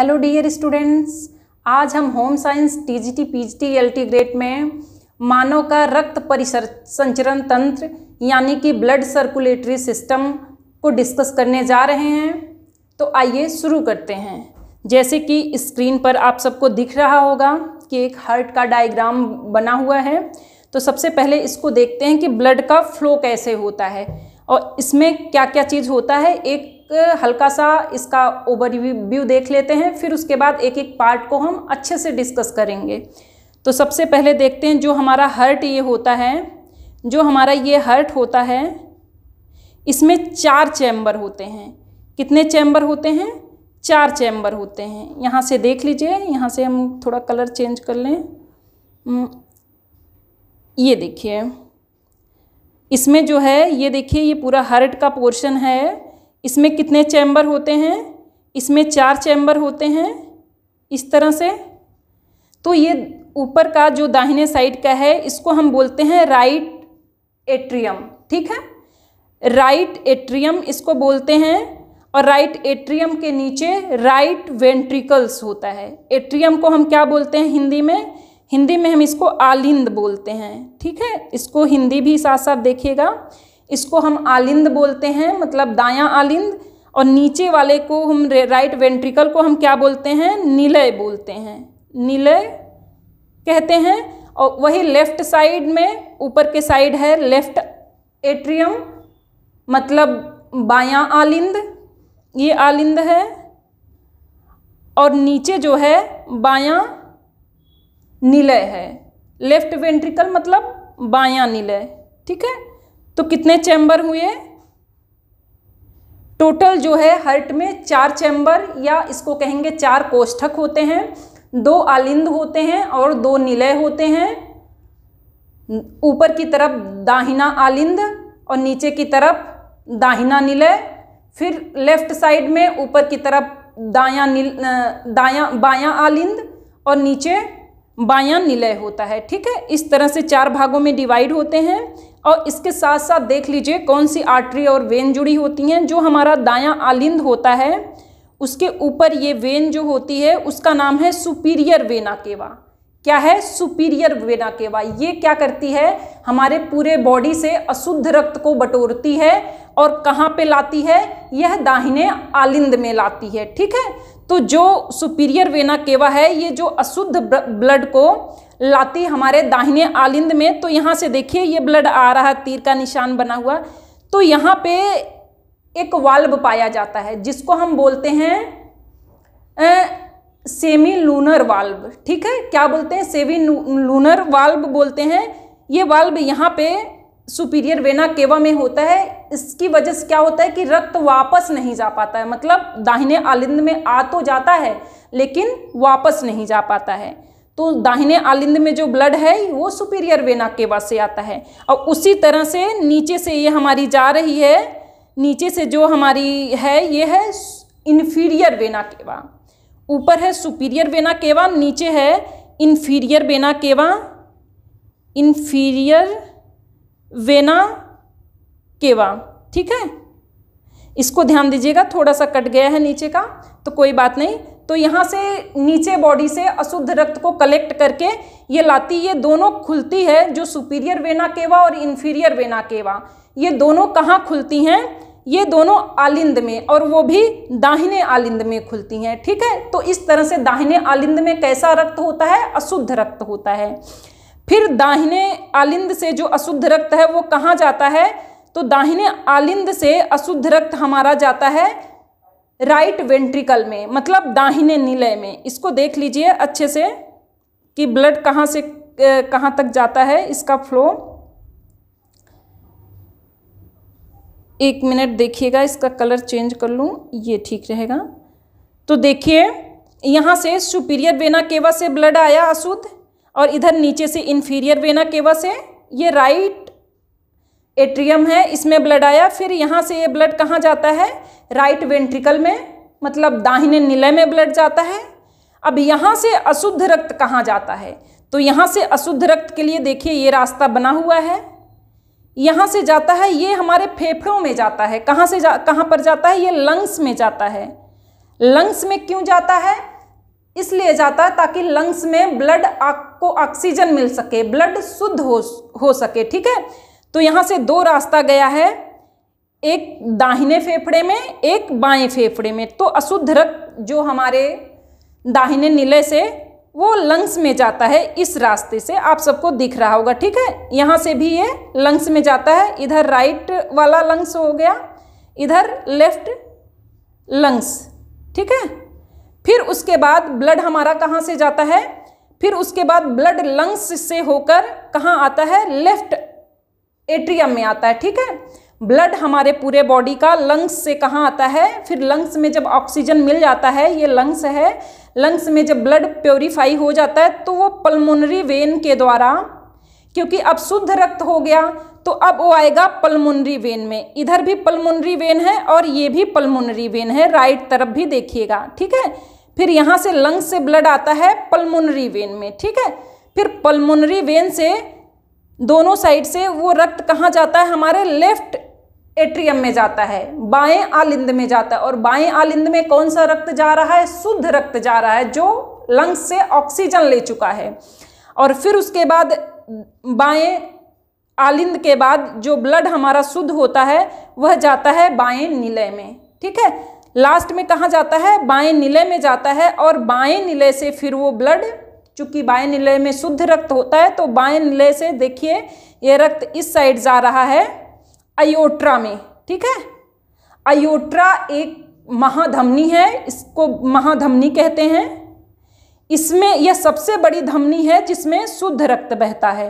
hello dear students आज हम home science TGT PGT LT grade में मानव का रक्त परिसर संचरण तंत्र यानी कि ब्लड सर्कुलेटरी सिस्टम को डिस्कस करने जा रहे हैं तो आइए शुरू करते हैं जैसे कि स्क्रीन पर आप सबको दिख रहा होगा कि एक हार्ट का डायग्राम बना हुआ है तो सबसे पहले इसको देखते हैं कि ब्लड का फ्लो कैसे होता है और इसमें क्या क्या चीज़ होता है एक एक हल्का सा इसका ओवरव्यू देख लेते हैं फिर उसके बाद एक एक पार्ट को हम अच्छे से डिस्कस करेंगे तो सबसे पहले देखते हैं जो हमारा हर्ट ये होता है जो हमारा ये हर्ट होता है इसमें चार चैम्बर होते हैं कितने चैम्बर होते हैं चार चैम्बर होते हैं यहाँ से देख लीजिए यहाँ से हम थोड़ा कलर चेंज कर लें ये देखिए इसमें जो है ये देखिए ये पूरा हर्ट का पोर्शन है इसमें कितने चैम्बर होते हैं इसमें चार चैम्बर होते हैं इस तरह से तो ये ऊपर का जो दाहिने साइड का है इसको हम बोलते हैं राइट एट्रियम ठीक है राइट एट्रियम इसको बोलते हैं और राइट एट्रियम के नीचे राइट वेंट्रिकल्स होता है एट्रियम को हम क्या बोलते हैं हिंदी में हिंदी में हम इसको आलिंद बोलते हैं ठीक है इसको हिंदी भी साथ साथ देखिएगा इसको हम आलिंद बोलते हैं मतलब दायां आलिंद और नीचे वाले को हम राइट वेंट्रिकल को हम क्या बोलते हैं नीलय बोलते हैं नीलय कहते हैं और वही लेफ्ट साइड में ऊपर के साइड है लेफ्ट एट्रियम मतलब बायां आलिंद ये आलिंद है और नीचे जो है बायां नीलय है लेफ्ट वेंट्रिकल मतलब बायां नीलय ठीक है तो कितने चैम्बर हुए टोटल जो है हर्ट में चार चैम्बर या इसको कहेंगे चार कोष्ठक होते हैं दो आलिंद होते हैं और दो निलय होते हैं ऊपर की तरफ दाहिना आलिंद और नीचे की तरफ दाहिना निलय फिर लेफ्ट साइड में ऊपर की तरफ दायां निल दायां बायां आलिंद और नीचे बायां निलय होता है ठीक है इस तरह से चार भागों में डिवाइड होते हैं और इसके साथ साथ देख लीजिए कौन सी आर्टरी और वेन जुड़ी होती हैं जो हमारा दायां आलिंद होता है उसके ऊपर ये वेन जो होती है उसका नाम है सुपीरियर वेना केवा क्या है सुपीरियर वेना केवा ये क्या करती है हमारे पूरे बॉडी से अशुद्ध रक्त को बटोरती है और कहाँ पे लाती है यह दाहिने आलिंद में लाती है ठीक है तो जो सुपीरियर वेना केवा है ये जो अशुद्ध ब्लड को लाती हमारे दाहिने आलिंद में तो यहाँ से देखिए ये ब्लड आ रहा है तीर का निशान बना हुआ तो यहाँ पे एक वाल्व पाया जाता है जिसको हम बोलते हैं सेमी लूनर वाल्व ठीक है क्या बोलते हैं सेमी लूनर वाल्व बोलते हैं ये वाल्व यहाँ पे सुपीरियर वेना केवा में होता है इसकी वजह से क्या होता है कि रक्त वापस नहीं जा पाता है मतलब दाहिने आलिंद में आ तो जाता है लेकिन वापस नहीं जा पाता है तो दाहिने आलिंद में जो ब्लड है वो सुपीरियर वेना केवा से आता है और उसी तरह से नीचे से ये हमारी जा रही है नीचे से जो हमारी है ये है इन्फीरियर वेना केवा ऊपर है सुपीरियर बेना केवा नीचे है इन्फीरियर बेना केवा इन्फीरियर वेना केवा ठीक है इसको ध्यान दीजिएगा थोड़ा सा कट गया है नीचे का तो कोई बात नहीं तो यहाँ से नीचे बॉडी से अशुद्ध रक्त को कलेक्ट करके ये लाती ये दोनों खुलती है जो सुपीरियर वेना केवा और इन्फीरियर वेना केवा ये दोनों कहाँ खुलती हैं ये दोनों आलिंद में और वो भी दाहिने आलिंद में खुलती हैं ठीक है तो इस तरह से दाहिने आलिंद में कैसा रक्त होता है अशुद्ध रक्त होता है फिर दाहिने आलिंद से जो अशुद्ध रक्त है वो कहाँ जाता है तो दाहिने आलिंद से अशुद्ध रक्त हमारा जाता है राइट वेंट्रिकल में मतलब दाहिने नीले में इसको देख लीजिए अच्छे से कि ब्लड कहाँ से कहाँ तक जाता है इसका फ्लो एक मिनट देखिएगा इसका कलर चेंज कर लूँ ये ठीक रहेगा तो देखिए यहाँ से सुपीरियर वेना केवा से ब्लड आया अशुद्ध और इधर नीचे से इन्फीरियर वेना केवा से ये राइट एट्रियम है इसमें ब्लड आया फिर यहाँ से ये ब्लड कहाँ जाता है राइट वेंट्रिकल में मतलब दाहिने निलय में ब्लड जाता है अब यहाँ से अशुद्ध रक्त कहाँ जाता है तो यहाँ से अशुद्ध रक्त के लिए देखिए ये रास्ता बना हुआ है यहाँ से जाता है ये हमारे फेफड़ों में जाता है कहाँ से जा कहाँ पर जाता है ये लंग्स में जाता है लंग्स में क्यों जाता है इसलिए जाता है ताकि लंग्स में ब्लड को ऑक्सीजन मिल सके ब्लड शुद्ध हो हो सके ठीक है तो यहाँ से दो रास्ता गया है एक दाहिने फेफड़े में एक बाएं फेफड़े में तो अशुद्ध रक्त जो हमारे दाहिने नीले से वो लंग्स में जाता है इस रास्ते से आप सबको दिख रहा होगा ठीक है यहाँ से भी ये लंग्स में जाता है इधर राइट वाला लंग्स हो गया इधर लेफ्ट लंग्स ठीक है फिर उसके बाद ब्लड हमारा कहाँ से जाता है फिर उसके बाद ब्लड लंग्स से होकर कहाँ आता है लेफ्ट एट्रियम में आता है ठीक है ब्लड हमारे पूरे बॉडी का लंग्स से कहाँ आता है फिर लंग्स में जब ऑक्सीजन मिल जाता है ये लंग्स है लंग्स में जब ब्लड प्योरीफाई हो जाता है तो वो पल्मोनरी वेन के द्वारा क्योंकि अब शुद्ध रक्त हो गया तो अब वो आएगा पल्मोनरी वेन में इधर भी पल्मोनरी वेन है और ये भी पल्मोनरी वेन है राइट तरफ भी देखिएगा ठीक है फिर यहाँ से लंग्स से ब्लड आता है पल्मोनरी वेन में ठीक है फिर पल्मोनरी वेन से दोनों साइड से वो रक्त कहाँ जाता है हमारे लेफ्ट एट्रियम में जाता है बाएं आलिंद में जाता है और बाएं आलिंद में कौन सा रक्त जा रहा है शुद्ध रक्त जा रहा है जो लंग्स से ऑक्सीजन ले चुका है और फिर उसके बाद बाएं आलिंद के बाद जो ब्लड हमारा शुद्ध होता है वह जाता है बाएं निलय में ठीक है लास्ट में कहाँ जाता है बाएं निलय में जाता है और बाएं निलय से फिर वो ब्लड चूंकि बाएं निलय में शुद्ध रक्त होता है तो बाएं निलय से देखिए ये रक्त इस साइड जा रहा है अयोट्रा में ठीक है अयोट्रा एक महाधमनी है इसको महाधमनी कहते हैं इसमें यह सबसे बड़ी धमनी है जिसमें शुद्ध रक्त बहता है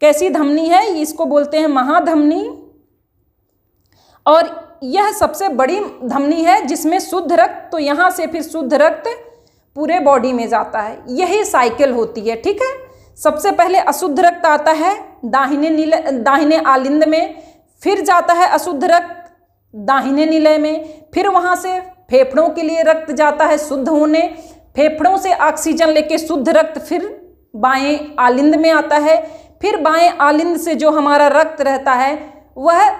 कैसी धमनी है इसको बोलते हैं महाधमनी और यह सबसे बड़ी धमनी है जिसमें शुद्ध रक्त तो यहाँ से फिर शुद्ध रक्त पूरे बॉडी में जाता है यही साइकिल होती है ठीक है सबसे पहले अशुद्ध रक्त आता है दाहिने नीले दाहिने आलिंद में फिर जाता है अशुद्ध रक्त दाहिने निलय में फिर वहाँ से फेफड़ों के लिए रक्त जाता है शुद्ध होने फेफड़ों से ऑक्सीजन लेके शुद्ध रक्त फिर बाएं आलिंद में आता है फिर बाएं आलिंद से जो हमारा रक्त रहता है वह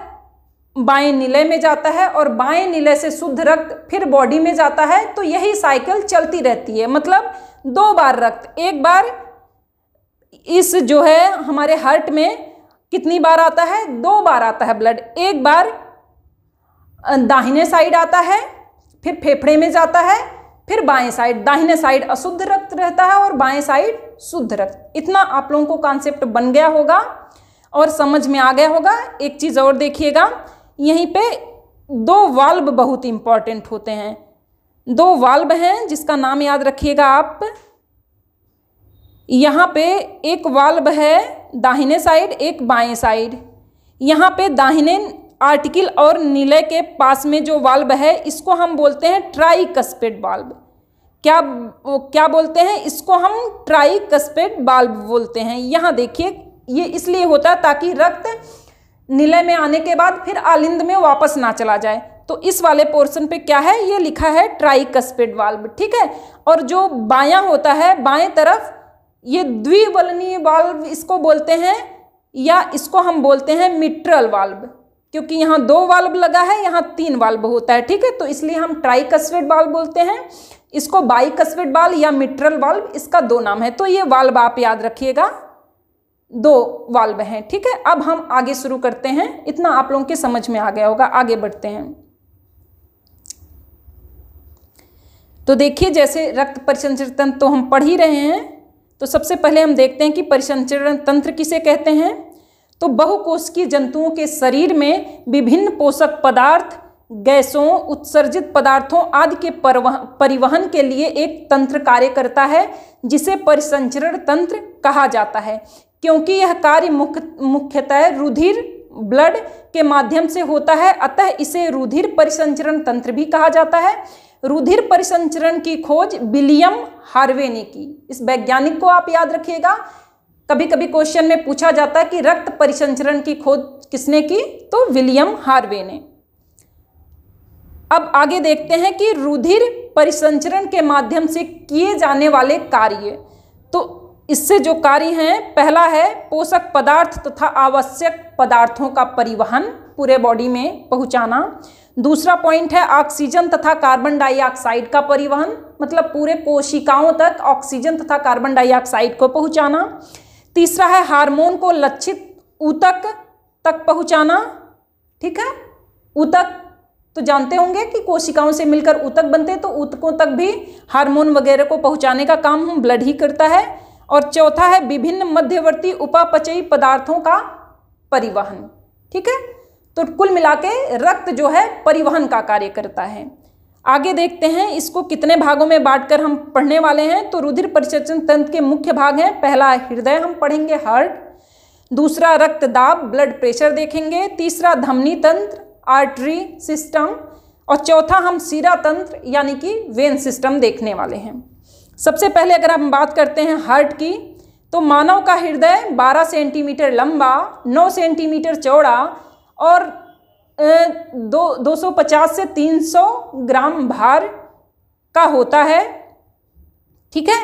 बाएं निलय में जाता है और बाएं निलय से शुद्ध रक्त फिर बॉडी में जाता है तो यही साइकिल चलती रहती है मतलब दो बार रक्त एक बार इस जो है हमारे हार्ट में कितनी बार आता है दो बार आता है ब्लड एक बार दाहिने साइड आता है फिर फेफड़े में जाता है फिर बाएं साइड दाहिने साइड अशुद्ध रक्त रहता है और बाएं साइड शुद्ध रक्त इतना आप लोगों को कॉन्सेप्ट बन गया होगा और समझ में आ गया होगा एक चीज़ और देखिएगा यहीं पे दो वाल्व बहुत इंपॉर्टेंट होते हैं दो वाल्व हैं जिसका नाम याद रखिएगा आप यहाँ पे एक वाल्व है दाहिने साइड एक बाएं साइड यहाँ पे दाहिने आर्टिकल और नीले के पास में जो वाल्व है इसको हम बोलते हैं ट्राई कस्पेड बाल्ब क्या क्या बोलते हैं इसको हम ट्राई कस्पेड बाल्ब बोलते हैं यहाँ देखिए ये इसलिए होता है ताकि रक्त नीले में आने के बाद फिर आलिंद में वापस ना चला जाए तो इस वाले पोर्शन पे क्या है ये लिखा है ट्राई कस्पेड बाल्ब ठीक है और जो बायां होता है बाएं तरफ ये द्विबलनीय वाल्व इसको बोलते हैं या इसको हम बोलते हैं मिट्रल वाल्व क्योंकि यहाँ दो वाल्व लगा है यहाँ तीन वाल्व होता है ठीक है तो इसलिए हम ट्राई कस्वेट वाल्व बोलते हैं इसको बाई कस्वेट बाल या मिट्रल वाल्व इसका दो नाम है तो ये वाल्व आप याद रखिएगा दो वाल्व हैं ठीक है अब हम आगे शुरू करते हैं इतना आप लोगों के समझ में आ गया होगा आगे बढ़ते हैं तो देखिए जैसे रक्त परिसंचरण तो हम पढ़ ही रहे हैं तो सबसे पहले हम देखते हैं कि परिसंचरण तंत्र किसे कहते हैं तो बहुकोशिकीय जंतुओं के शरीर में विभिन्न पोषक पदार्थ गैसों उत्सर्जित पदार्थों आदि के परिवहन के लिए एक तंत्र कार्य करता है जिसे परिसंचरण तंत्र कहा जाता है क्योंकि यह कार्य मुख्य मुख्यतः रुधिर ब्लड के माध्यम से होता है अतः इसे रुधिर परिसंचरण तंत्र भी कहा जाता है रुधिर परिसंचरण की खोज विलियम हार्वे ने की इस वैज्ञानिक को आप याद रखिएगा कभी कभी क्वेश्चन में पूछा जाता है कि रक्त परिसंचरण की खोज किसने की तो विलियम हार्वे ने अब आगे देखते हैं कि रुधिर परिसंचरण के माध्यम से किए जाने वाले कार्य तो इससे जो कार्य हैं पहला है पोषक पदार्थ तथा आवश्यक पदार्थों का परिवहन पूरे बॉडी में पहुंचाना दूसरा पॉइंट है ऑक्सीजन तथा कार्बन डाइऑक्साइड का परिवहन मतलब पूरे कोशिकाओं तक ऑक्सीजन तथा कार्बन डाइऑक्साइड को पहुंचाना तीसरा है हार्मोन को लक्षित ऊतक तक पहुंचाना ठीक है ऊतक तो जानते होंगे कि कोशिकाओं से मिलकर ऊतक बनते तो ऊतकों तक भी हार्मोन वगैरह को पहुंचाने का काम हम ब्लड ही करता है और चौथा है विभिन्न मध्यवर्ती उपापचयी पदार्थों का परिवहन ठीक है तो कुल मिला के रक्त जो है परिवहन का कार्य करता है आगे देखते हैं इसको कितने भागों में बांटकर हम पढ़ने वाले हैं तो रुधिर परिचर्चन तंत्र के मुख्य भाग हैं पहला हृदय हम पढ़ेंगे हार्ट दूसरा रक्त दाब ब्लड प्रेशर देखेंगे तीसरा धमनी तंत्र आर्टरी सिस्टम और चौथा हम सीरा तंत्र यानी कि वेन सिस्टम देखने वाले हैं सबसे पहले अगर हम बात करते हैं हार्ट की तो मानव का हृदय 12 सेंटीमीटर लंबा 9 सेंटीमीटर चौड़ा और दो सौ पचास से तीन सौ ग्राम भार का होता है ठीक है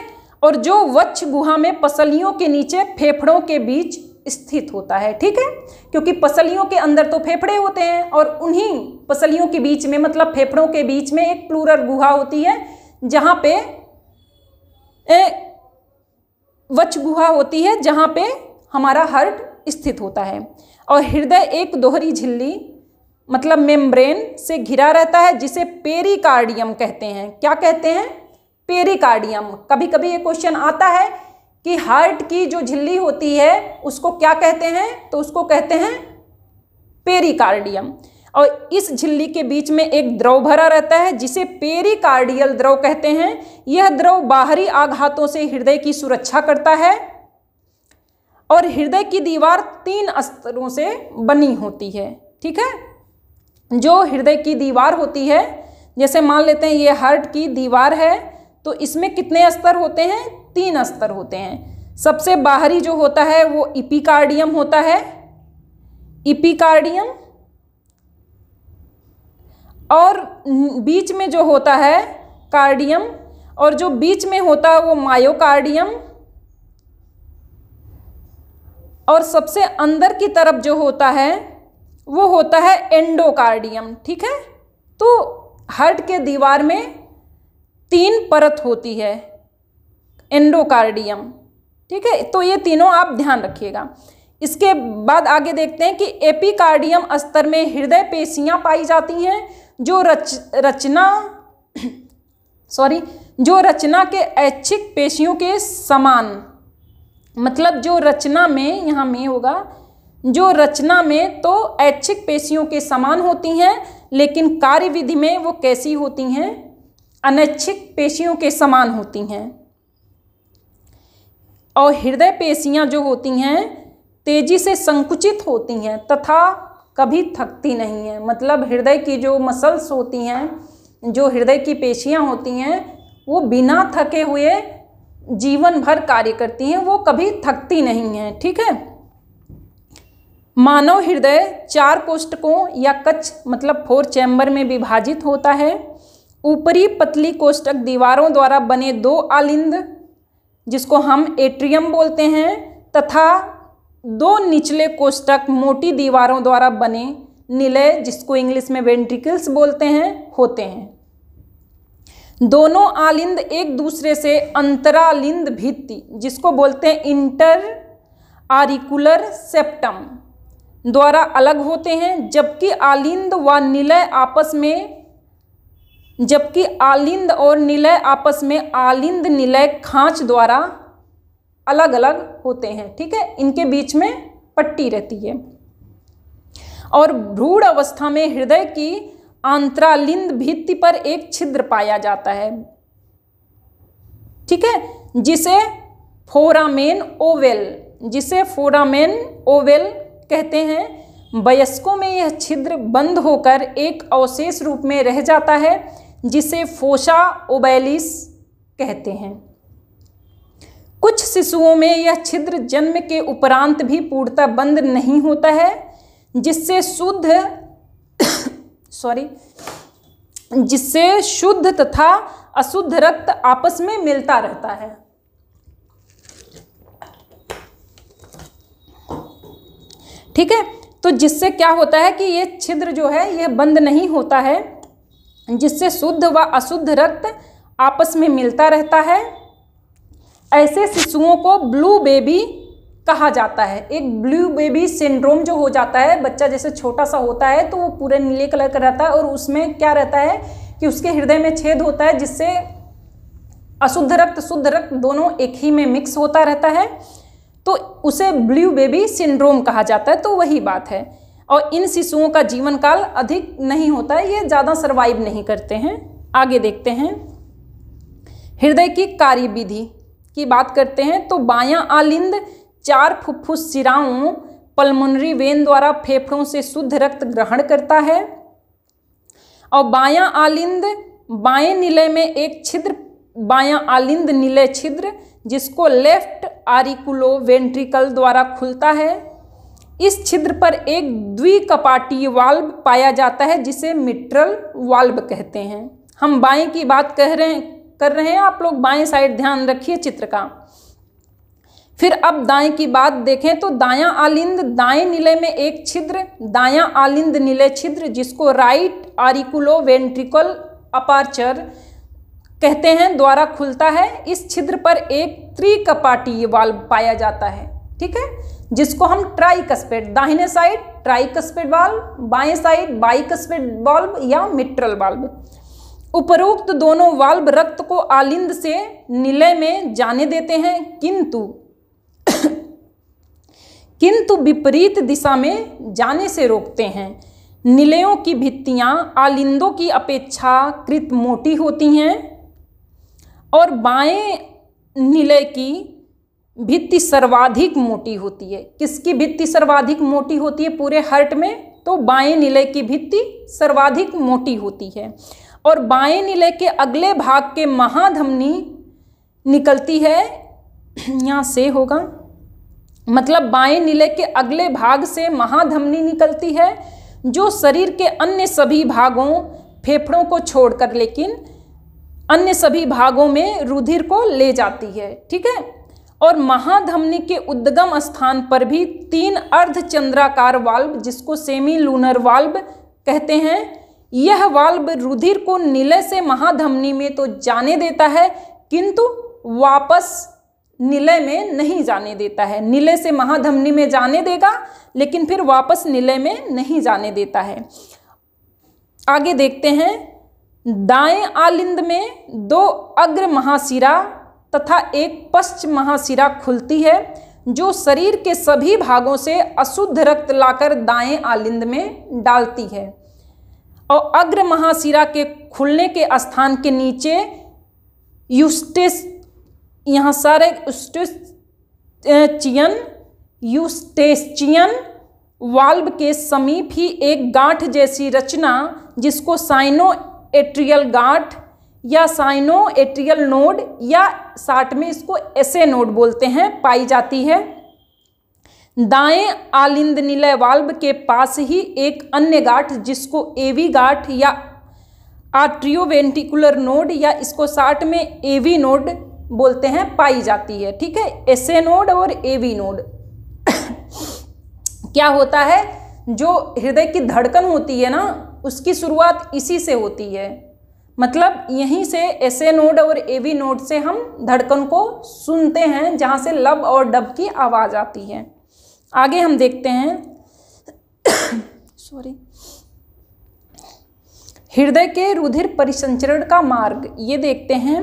और जो वच्छ गुहा में पसलियों के नीचे फेफड़ों के बीच स्थित होता है ठीक है क्योंकि पसलियों के अंदर तो फेफड़े होते हैं और उन्हीं पसलियों के बीच में मतलब फेफड़ों के बीच में एक प्लूरल गुहा होती है जहाँ पे वच्छ गुहा होती है जहाँ पे हमारा हर्ट स्थित होता है और हृदय एक दोहरी झिल्ली मतलब मेम्ब्रेन से घिरा रहता है जिसे पेरिकार्डियम कहते हैं क्या कहते हैं पेरिकार्डियम कभी कभी ये क्वेश्चन आता है कि हार्ट की जो झिल्ली होती है उसको क्या कहते हैं तो उसको कहते हैं पेरिकार्डियम और इस झिल्ली के बीच में एक द्रव भरा रहता है जिसे पेरिकार्डियल द्रव कहते हैं यह द्रव बाहरी आघातों से हृदय की सुरक्षा करता है और हृदय की दीवार तीन स्तरों से बनी होती है ठीक है जो हृदय की दीवार होती है जैसे मान लेते हैं ये हार्ट की दीवार है तो इसमें कितने स्तर होते हैं तीन स्तर होते हैं सबसे बाहरी जो होता है वो इपिकार्डियम होता है इपिकार्डियम और बीच में जो होता है कार्डियम और जो बीच में होता है वो मायोकार्डियम और सबसे अंदर की तरफ जो होता है वो होता है एंडोकार्डियम ठीक है तो हार्ट के दीवार में तीन परत होती है एंडोकार्डियम ठीक है तो ये तीनों आप ध्यान रखिएगा इसके बाद आगे देखते हैं कि एपिकार्डियम स्तर में हृदय पेशियां पाई जाती हैं जो रच रचना सॉरी जो रचना के ऐच्छिक पेशियों के समान मतलब जो रचना में यहाँ में होगा जो रचना में तो ऐच्छिक पेशियों के समान होती हैं लेकिन कार्य विधि में वो कैसी होती हैं अनैच्छिक पेशियों के समान होती हैं और हृदय पेशियाँ जो होती हैं तेजी से संकुचित होती हैं तथा कभी थकती नहीं हैं मतलब हृदय की जो मसल्स होती हैं जो हृदय की पेशियाँ होती हैं वो बिना थके हुए जीवन भर कार्य करती हैं वो कभी थकती नहीं हैं ठीक है मानव हृदय चार कोष्टकों या कच्छ मतलब फोर चैम्बर में विभाजित होता है ऊपरी पतली कोष्टक दीवारों द्वारा बने दो आलिंद जिसको हम एट्रियम बोलते हैं तथा दो निचले कोष्टक मोटी दीवारों द्वारा बने निलय जिसको इंग्लिश में वेंट्रिकल्स बोलते हैं होते हैं दोनों आलिंद एक दूसरे से अंतरालिंद भित्ति जिसको बोलते हैं इंटर आरिकुलर सेप्टम द्वारा अलग होते हैं जबकि आलिंद व निलय आपस में जबकि आलिंद और निलय आपस में आलिंद निलय खांच द्वारा अलग अलग होते हैं ठीक है इनके बीच में पट्टी रहती है और भ्रूण अवस्था में हृदय की अंतरालिंद भित्ति पर एक छिद्र पाया जाता है ठीक है जिसे फोरामेन ओवेल जिसे फोरामेन ओवेल कहते हैं वयस्कों में यह छिद्र बंद होकर एक अवशेष रूप में रह जाता है जिसे फोशा ओबेलिस कहते हैं कुछ शिशुओं में यह छिद्र जन्म के उपरांत भी पूर्णतः बंद नहीं होता है जिससे शुद्ध सॉरी जिससे शुद्ध तथा अशुद्ध रक्त आपस में मिलता रहता है ठीक है तो जिससे क्या होता है कि ये छिद्र जो है यह बंद नहीं होता है जिससे शुद्ध व अशुद्ध रक्त आपस में मिलता रहता है ऐसे शिशुओं को ब्लू बेबी कहा जाता है एक ब्लू बेबी सिंड्रोम जो हो जाता है बच्चा जैसे छोटा सा होता है तो वो पूरे नीले कलर का रहता है और उसमें क्या रहता है कि उसके हृदय में छेद होता है जिससे अशुद्ध रक्त शुद्ध रक्त दोनों एक ही में मिक्स होता रहता है तो उसे ब्लू बेबी सिंड्रोम कहा जाता है तो वही बात है और इन शिशुओं का जीवन काल अधिक नहीं होता है ये ज़्यादा सर्वाइव नहीं करते हैं आगे देखते हैं हृदय की कार्य विधि की बात करते हैं तो बायां आलिंद चार फुफ्फुस सिराओं पल्मोनरी वेन द्वारा फेफड़ों से शुद्ध रक्त ग्रहण करता है और बायां आलिंद बाएं निलय में एक छिद्र बायां आलिंद निलय छिद्र जिसको लेफ्ट आरिकुलो वेंट्रिकल द्वारा खुलता है इस छिद्र पर एक द्विकपाटी वाल्व पाया जाता है जिसे मिट्रल वाल्व कहते हैं हम बाएं की बात कह रहे हैं कर रहे हैं आप लोग बाएं साइड ध्यान रखिए चित्र का फिर अब दाएं की बात देखें तो दायां आलिंद दाएं नीले में एक छिद्र दायां आलिंद नीले छिद्र जिसको राइट आरिकुलो वेंट्रिकल अपार्चर कहते हैं द्वारा खुलता है इस छिद्र पर एक त्रिकपाटी वाल्व पाया जाता है ठीक है जिसको हम ट्राइकस्पेड दाहिने साइड ट्राइकस्पेड वाल्व बाएं साइड बाइकस्पेड वाल्व या मिट्रल वाल्व उपरोक्त दोनों वाल्व रक्त को आलिंद से निलय में जाने देते हैं किंतु किंतु विपरीत दिशा में जाने से रोकते हैं निलयों की भित्तियाँ आलिंदों की अपेक्षाकृत मोटी होती हैं और बाएं निलय की भित्ति सर्वाधिक मोटी होती है किसकी भित्ति सर्वाधिक मोटी होती है पूरे हर्ट में तो बाएं निलय की भित्ति सर्वाधिक मोटी होती है और बाएं निलय के अगले भाग के महाधमनी निकलती है यहाँ से होगा मतलब बाएं नीले के अगले भाग से महाधमनी निकलती है जो शरीर के अन्य सभी भागों फेफड़ों को छोड़कर लेकिन अन्य सभी भागों में रुधिर को ले जाती है ठीक है और महाधमनी के उद्गम स्थान पर भी तीन अर्धचंद्राकार वाल्व जिसको सेमी लूनर वाल्व कहते हैं यह वाल्व रुधिर को नीले से महाधमनी में तो जाने देता है किंतु वापस निलय में नहीं जाने देता है निलय से महाधमनी में जाने देगा लेकिन फिर वापस निलय में नहीं जाने देता है आगे देखते हैं दाएं आलिंद में दो अग्र महाशिरा तथा एक पश्च महाशिरा खुलती है जो शरीर के सभी भागों से अशुद्ध रक्त लाकर दाएं आलिंद में डालती है और अग्र महाशिरा के खुलने के स्थान के नीचे युस्टेस यहाँ सारे चियन यूस्टेसचियन वाल्व के समीप ही एक गांठ जैसी रचना जिसको साइनो एट्रियल गांठ या साइनो एट्रियल नोड या साठ में इसको एसे नोड बोलते हैं पाई जाती है दाएं आलिंद निलय वाल्व के पास ही एक अन्य गांठ जिसको एवी गांठ या आट्रियोवेंटिकुलर नोड या इसको साठ में एवी नोड बोलते हैं पाई जाती है ठीक है एस नोड और ए वी नोड क्या होता है जो हृदय की धड़कन होती है ना उसकी शुरुआत इसी से होती है मतलब यहीं से एस नोड और ए वी नोड से हम धड़कन को सुनते हैं जहाँ से लब और डब की आवाज़ आती है आगे हम देखते हैं सॉरी हृदय के रुधिर परिसंचरण का मार्ग ये देखते हैं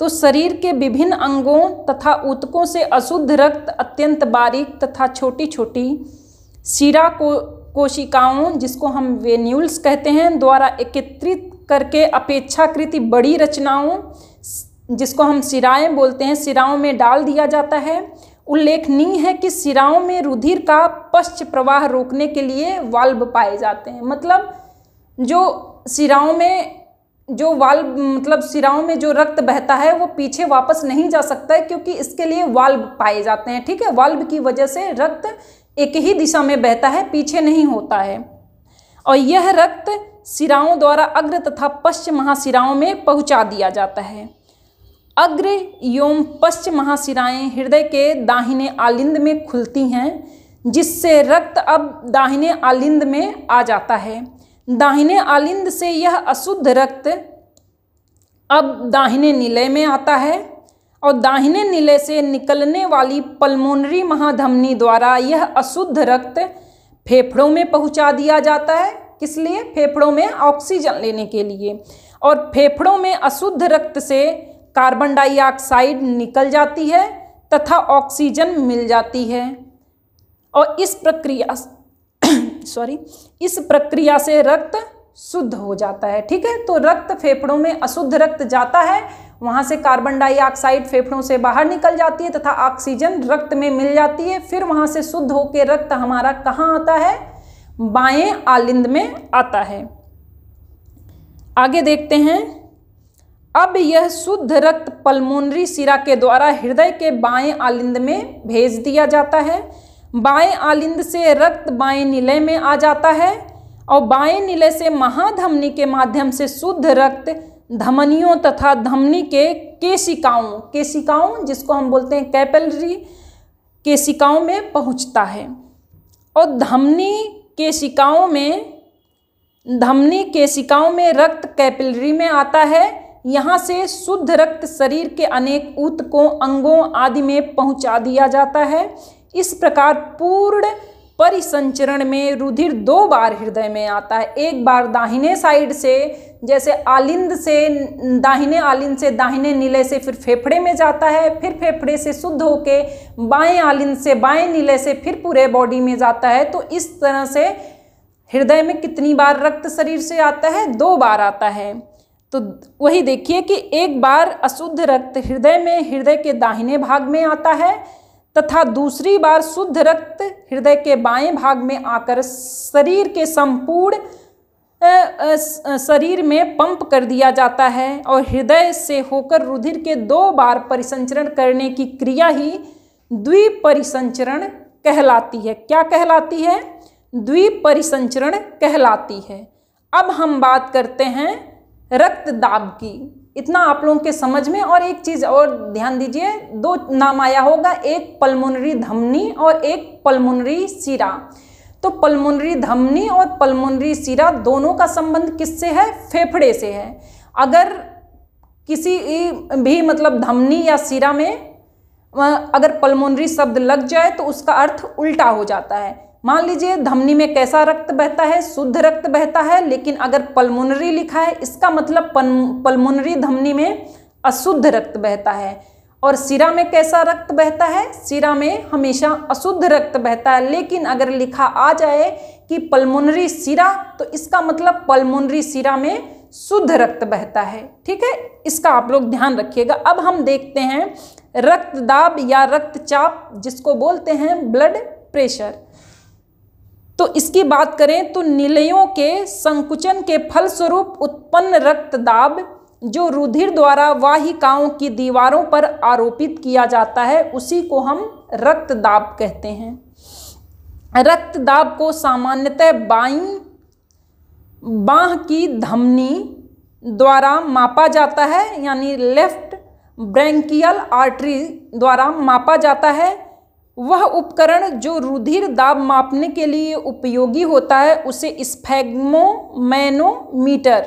तो शरीर के विभिन्न अंगों तथा ऊतकों से अशुद्ध रक्त अत्यंत बारीक तथा छोटी छोटी शिरा को कोशिकाओं जिसको हम वेन्यूल्स कहते हैं द्वारा एकत्रित करके अपेक्षाकृति बड़ी रचनाओं जिसको हम सिराएं बोलते हैं सिराओं में डाल दिया जाता है उल्लेखनीय है कि सिराओं में रुधिर का पश्च प्रवाह रोकने के लिए वाल्व पाए जाते हैं मतलब जो सिराओं में जो वाल्व मतलब सिराओं में जो रक्त बहता है वो पीछे वापस नहीं जा सकता है क्योंकि इसके लिए वाल्व पाए जाते हैं ठीक है वाल्व की वजह से रक्त एक ही दिशा में बहता है पीछे नहीं होता है और यह रक्त सिराओं द्वारा अग्र तथा पश्च महासिराओं में पहुंचा दिया जाता है अग्र एवं पश्च महासिराएं हृदय के दाहिने आलिंद में खुलती हैं जिससे रक्त अब दाहिने आलिंद में आ जाता है दाहिने आलिंद से यह अशुद्ध रक्त अब दाहिने निलय में आता है और दाहिने निलय से निकलने वाली पल्मोनरी महाधमनी द्वारा यह अशुद्ध रक्त फेफड़ों में पहुंचा दिया जाता है किस लिए फेफड़ों में ऑक्सीजन लेने के लिए और फेफड़ों में अशुद्ध रक्त से कार्बन डाइऑक्साइड निकल जाती है तथा ऑक्सीजन मिल जाती है और इस प्रक्रिया सॉरी इस प्रक्रिया से रक्त शुद्ध हो जाता है ठीक है तो रक्त फेफड़ों में अशुद्ध रक्त जाता है वहाँ से कार्बन डाइऑक्साइड फेफड़ों से बाहर निकल जाती है तथा ऑक्सीजन रक्त में मिल जाती है फिर वहाँ से शुद्ध होकर रक्त हमारा कहाँ आता है बाएं आलिंद में आता है आगे देखते हैं अब यह शुद्ध रक्त पल्मोनरी सिरा के द्वारा हृदय के बाएं आलिंद में भेज दिया जाता है बाएं आलिंद से रक्त बाएं निलय में आ जाता है और बाएं निलय से महाधमनी के माध्यम से शुद्ध रक्त धमनियों तथा धमनी के केशिकाओं केशिकाओं जिसको हम बोलते हैं कैपलरी केशिकाओं में पहुंचता है और धमनी केशिकाओं में धमनी केशिकाओं में रक्त कैपिलरी में आता है यहाँ से शुद्ध रक्त शरीर के अनेक ऊतकों अंगों आदि में पहुँचा दिया जाता है इस प्रकार पूर्ण परिसंचरण में रुधिर दो बार हृदय में आता है एक बार दाहिने साइड से जैसे आलिंद से दाहिने आलिंद से दाहिने नीले से फिर फेफड़े में जाता है फिर फेफड़े से शुद्ध होके बाएं आलिंद से बाएं नीले से फिर पूरे बॉडी में जाता है तो इस तरह से हृदय में कितनी बार रक्त शरीर से आता है दो बार आता है तो वही देखिए कि एक बार अशुद्ध रक्त हृदय में हृदय के दाहिने भाग में आता है तथा दूसरी बार शुद्ध रक्त हृदय के बाएं भाग में आकर शरीर के संपूर्ण शरीर में पंप कर दिया जाता है और हृदय से होकर रुधिर के दो बार परिसंचरण करने की क्रिया ही द्विपरिसंचरण कहलाती है क्या कहलाती है द्विपरिसंचरण कहलाती है अब हम बात करते हैं रक्तदाब की इतना आप लोगों के समझ में और एक चीज़ और ध्यान दीजिए दो नाम आया होगा एक पलमोनरी धमनी और एक पलमुनरी सिरा तो पलमोनरी धमनी और पलमोनरी सिरा दोनों का संबंध किससे है फेफड़े से है अगर किसी भी मतलब धमनी या सिरा में अगर पलमोनरी शब्द लग जाए तो उसका अर्थ उल्टा हो जाता है मान लीजिए धमनी में कैसा रक्त बहता है शुद्ध रक्त बहता है लेकिन अगर पल्मोनरी लिखा है इसका मतलब पल्मोनरी धमनी में अशुद्ध रक्त बहता है और सिरा में कैसा रक्त बहता है सिरा में हमेशा अशुद्ध रक्त बहता है लेकिन अगर लिखा आ जाए कि पल्मोनरी सिरा तो इसका मतलब पल्मोनरी सिरा में शुद्ध रक्त बहता है ठीक है इसका आप लोग ध्यान रखिएगा अब हम देखते हैं रक्तदाब या रक्तचाप जिसको बोलते हैं ब्लड प्रेशर तो इसकी बात करें तो निलयों के संकुचन के फलस्वरूप उत्पन्न रक्त दाब जो रुधिर द्वारा वाहिकाओं की दीवारों पर आरोपित किया जाता है उसी को हम रक्त दाब कहते हैं रक्त दाब को सामान्यतः बाई बाह की धमनी द्वारा मापा जाता है यानी लेफ्ट ब्रैंकियल आर्टरी द्वारा मापा जाता है वह उपकरण जो रुधिर दाब मापने के लिए उपयोगी होता है उसे स्फेगमोमैनोमीटर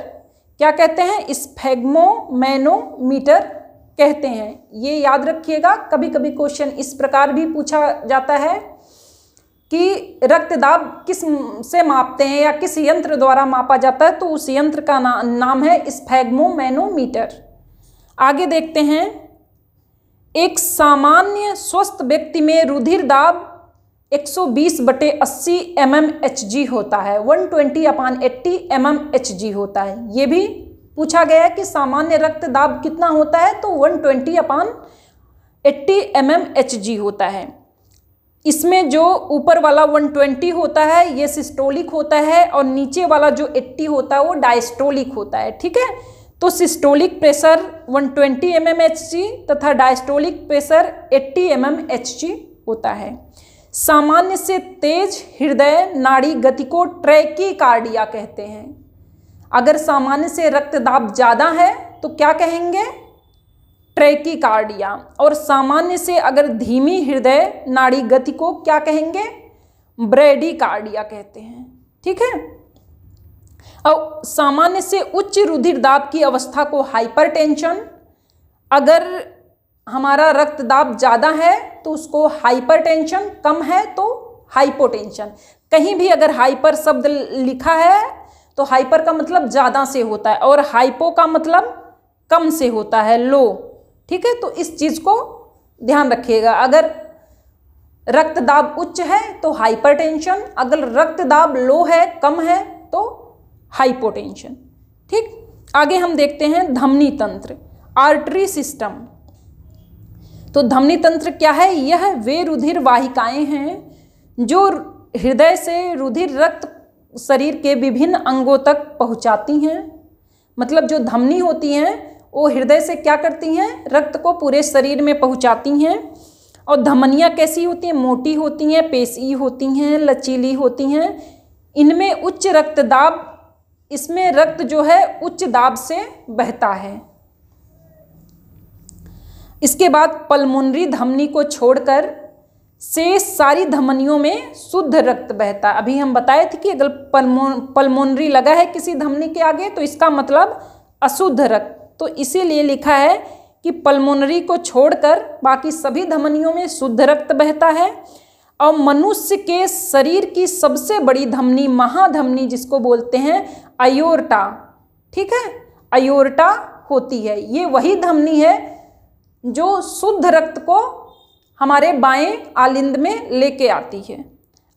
क्या कहते हैं स्फेगमोमैनोमीटर कहते हैं ये याद रखिएगा कभी कभी क्वेश्चन इस प्रकार भी पूछा जाता है कि रक्त दाब किस से मापते हैं या किस यंत्र द्वारा मापा जाता है तो उस यंत्र का ना, नाम है स्फेगमोमैनोमीटर आगे देखते हैं एक सामान्य स्वस्थ व्यक्ति में रुधिर दाब 120 बटे अस्सी एम एम एच जी होता है 120 twenty upon eighty M M H G होता है ये भी पूछा गया है कि सामान्य रक्त दाब कितना होता है तो 120 twenty upon eighty M M H G होता है इसमें जो ऊपर वाला 120 होता है ये सिस्टोलिक होता है और नीचे वाला जो 80 होता है वो डायस्टोलिक होता है ठीक है तो सिस्टोलिक प्रेशर 120 ट्वेंटी mm तथा डायस्टोलिक प्रेशर 80 mm होता है सामान्य से तेज हृदय नाड़ी गति को कार्डिया कहते हैं अगर सामान्य से रक्तदाब ज़्यादा है तो क्या कहेंगे ट्रैकी कार्डिया और सामान्य से अगर धीमी हृदय नाड़ी गति को क्या कहेंगे ब्रेडिकार्डिया कहते हैं ठीक है और सामान्य से उच्च रुधिर दाब की अवस्था को हाइपरटेंशन अगर हमारा रक्तदाब ज़्यादा है तो उसको हाइपरटेंशन कम है तो हाइपोटेंशन कहीं भी अगर हाइपर शब्द लिखा है तो हाइपर का मतलब ज़्यादा से होता है और हाइपो का मतलब कम से होता है लो ठीक है तो इस चीज़ को ध्यान रखिएगा अगर रक्तदाब उच्च है तो हाइपरटेंशन अगर रक्तदाब लो है कम है तो हाइपोटेंशन ठीक आगे हम देखते हैं धमनी तंत्र आर्टरी सिस्टम तो धमनी तंत्र क्या है यह वे रुधिर वाहिकाएं हैं जो हृदय से रुधिर रक्त शरीर के विभिन्न अंगों तक पहुंचाती हैं मतलब जो धमनी होती हैं वो हृदय से क्या करती हैं रक्त को पूरे शरीर में पहुंचाती हैं और धमनियाँ कैसी होती हैं मोटी होती हैं पेशी होती हैं लचीली होती हैं इनमें उच्च रक्तदाब इसमें रक्त जो है उच्च दाब से बहता है इसके बाद पलमुनरी धमनी को छोड़कर से सारी धमनियों में शुद्ध रक्त बहता अभी हम बताए थे कि अगर पल्मोन लगा है किसी धमनी के आगे तो इसका मतलब अशुद्ध रक्त तो इसीलिए लिखा है कि पलमोनरी को छोड़कर बाकी सभी धमनियों में शुद्ध रक्त बहता है और मनुष्य के शरीर की सबसे बड़ी धमनी महाधमनी जिसको बोलते हैं अयोरटा ठीक है अयोरटा होती है ये वही धमनी है जो शुद्ध रक्त को हमारे बाएं आलिंद में लेके आती है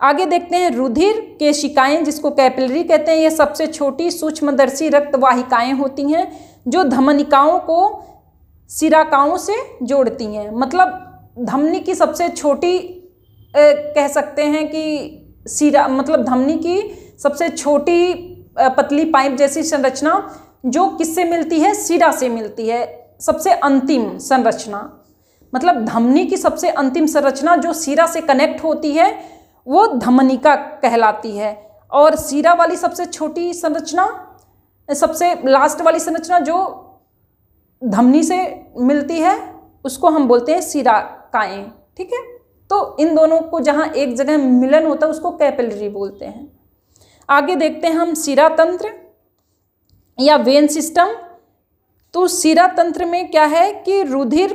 आगे देखते हैं रुधिर केशिकाएं जिसको कैपिलरी कहते हैं ये सबसे छोटी सूक्ष्मदर्शी रक्तवाहिकाएं होती हैं जो धमनिकाओं को सिराकाओं से जोड़ती हैं मतलब धमनी की सबसे छोटी ए, कह सकते हैं कि सिरा मतलब धमनी की सबसे छोटी पतली पाइप जैसी संरचना जो किससे मिलती है सिरा से मिलती है सबसे अंतिम संरचना मतलब धमनी की सबसे अंतिम संरचना जो सिरा से कनेक्ट होती है वो धमनिका कहलाती है और सिरा वाली सबसे छोटी संरचना सबसे लास्ट वाली संरचना जो धमनी से मिलती है उसको हम बोलते हैं सिरा काएँ ठीक है तो इन दोनों को जहाँ एक जगह मिलन होता है उसको कैपिलरी बोलते हैं आगे देखते हैं हम सिरा तंत्र या वेन सिस्टम तो सिरा तंत्र में क्या है कि रुधिर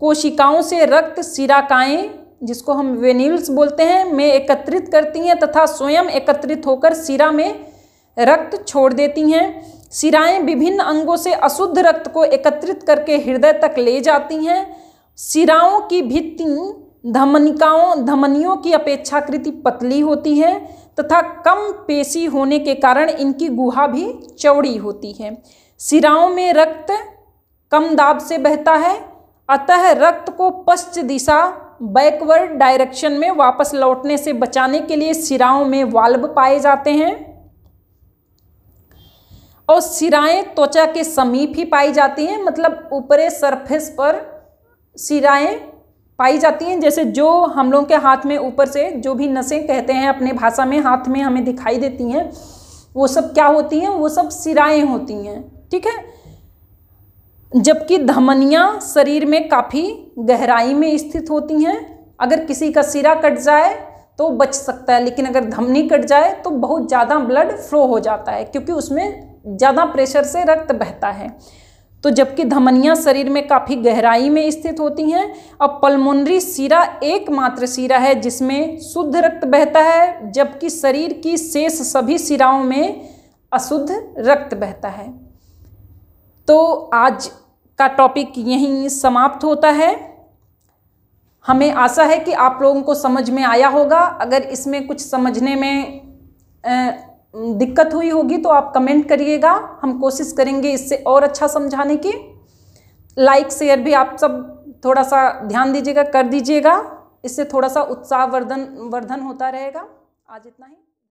कोशिकाओं से रक्त सिराकाएँ जिसको हम वेन्यूल्स बोलते हैं में एकत्रित करती हैं तथा स्वयं एकत्रित होकर सिरा में रक्त छोड़ देती हैं सिराएं विभिन्न अंगों से अशुद्ध रक्त को एकत्रित करके हृदय तक ले जाती हैं सिराओं की भित्ति धमनिकाओं धमनियों की अपेक्षाकृति पतली होती है तथा कम पेशी होने के कारण इनकी गुहा भी चौड़ी होती है सिराओं में रक्त कम दाब से बहता है अतः रक्त को पश्च दिशा बैकवर्ड डायरेक्शन में वापस लौटने से बचाने के लिए सिराओं में वाल्व पाए जाते हैं और सिराएं त्वचा के समीप ही पाई जाती हैं मतलब ऊपरे सरफेस पर सिराएं पाई जाती हैं जैसे जो हम लोगों के हाथ में ऊपर से जो भी नसें कहते हैं अपने भाषा में हाथ में हमें दिखाई देती हैं वो सब क्या होती हैं वो सब सिराएँ होती हैं ठीक है जबकि धमनियाँ शरीर में काफ़ी गहराई में स्थित होती हैं अगर किसी का सिरा कट जाए तो बच सकता है लेकिन अगर धमनी कट जाए तो बहुत ज़्यादा ब्लड फ्लो हो जाता है क्योंकि उसमें ज़्यादा प्रेशर से रक्त बहता है तो जबकि धमनिया शरीर में काफ़ी गहराई में स्थित होती हैं अब पल्मोनरी सीरा एकमात्र सीरा है जिसमें शुद्ध रक्त बहता है जबकि शरीर की शेष सभी सिराओं में अशुद्ध रक्त बहता है तो आज का टॉपिक यहीं समाप्त होता है हमें आशा है कि आप लोगों को समझ में आया होगा अगर इसमें कुछ समझने में दिक्कत हुई होगी तो आप कमेंट करिएगा हम कोशिश करेंगे इससे और अच्छा समझाने की लाइक शेयर भी आप सब थोड़ा सा ध्यान दीजिएगा कर दीजिएगा इससे थोड़ा सा उत्साह वर्धन वर्धन होता रहेगा आज इतना ही